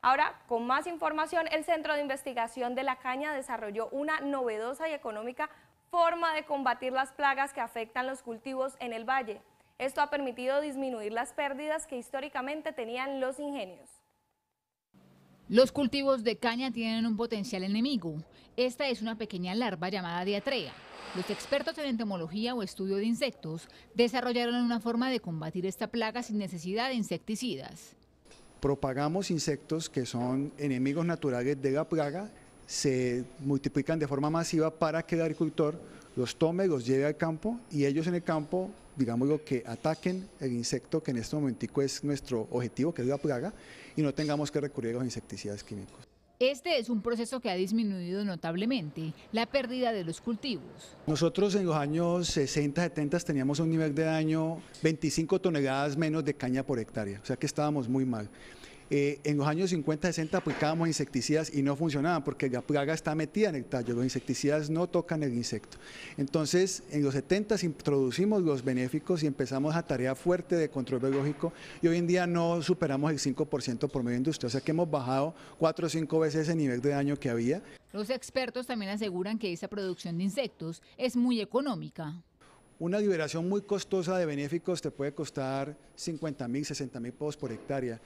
Ahora, con más información, el Centro de Investigación de la Caña desarrolló una novedosa y económica forma de combatir las plagas que afectan los cultivos en el valle. Esto ha permitido disminuir las pérdidas que históricamente tenían los ingenios. Los cultivos de caña tienen un potencial enemigo. Esta es una pequeña larva llamada diatrea. Los expertos en entomología o estudio de insectos desarrollaron una forma de combatir esta plaga sin necesidad de insecticidas propagamos insectos que son enemigos naturales de la plaga, se multiplican de forma masiva para que el agricultor los tome, los lleve al campo y ellos en el campo, digamos lo que ataquen el insecto que en este momentico es nuestro objetivo, que es la plaga, y no tengamos que recurrir a los insecticidas químicos. Este es un proceso que ha disminuido notablemente la pérdida de los cultivos. Nosotros en los años 60, 70 teníamos un nivel de daño 25 toneladas menos de caña por hectárea, o sea que estábamos muy mal. Eh, en los años 50, 60 aplicábamos insecticidas y no funcionaban porque la plaga está metida en el tallo, los insecticidas no tocan el insecto. Entonces, en los 70 introducimos los benéficos y empezamos a tarea fuerte de control biológico y hoy en día no superamos el 5% por medio industrial, o sea que hemos bajado 4 o 5 veces el nivel de daño que había. Los expertos también aseguran que esa producción de insectos es muy económica. Una liberación muy costosa de benéficos te puede costar 50 mil, 60 mil pesos por hectárea.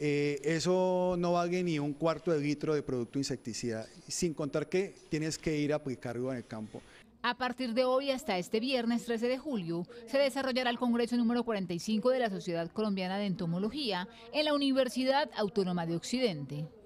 Eh, eso no vale ni un cuarto de litro de producto insecticida, sin contar que tienes que ir a aplicarlo en el campo. A partir de hoy hasta este viernes 13 de julio se desarrollará el Congreso número 45 de la Sociedad Colombiana de Entomología en la Universidad Autónoma de Occidente.